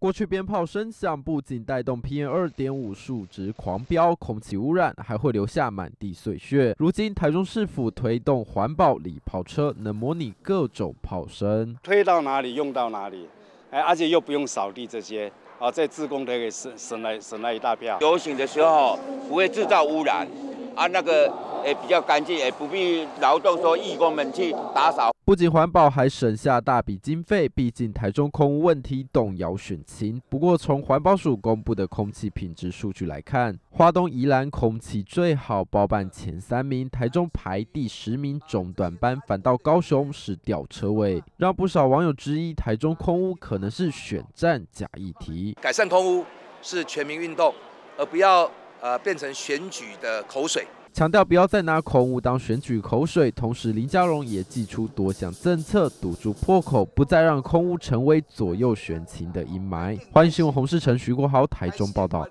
过去鞭炮声响不仅带动 PM 二点五数值狂飙，空气污染还会留下满地碎屑。如今台中市府推动环保礼炮车，能模拟各种炮声，推到哪里用到哪里，哎，而且又不用扫地这些，啊，在自贡台给省省了省了一大票。游行的时候不会制造污染，啊，那个。也比较干净，也不必劳动说义工们去打扫。不仅环保，还省下大笔经费。毕竟台中空污问题动摇选情。不过从环保署公布的空气品质数据来看，花东、宜兰空气最好，包办前三名；台中排第十名，中短班反倒高雄是吊车位，让不少网友质疑台中空污可能是选战假议题。改善空污是全民运动，而不要。呃，变成选举的口水，强调不要再拿空屋当选举口水。同时，林佳荣也祭出多项政策堵住破口，不再让空屋成为左右选情的阴霾。欢迎新闻洪世成、徐国豪台中报道。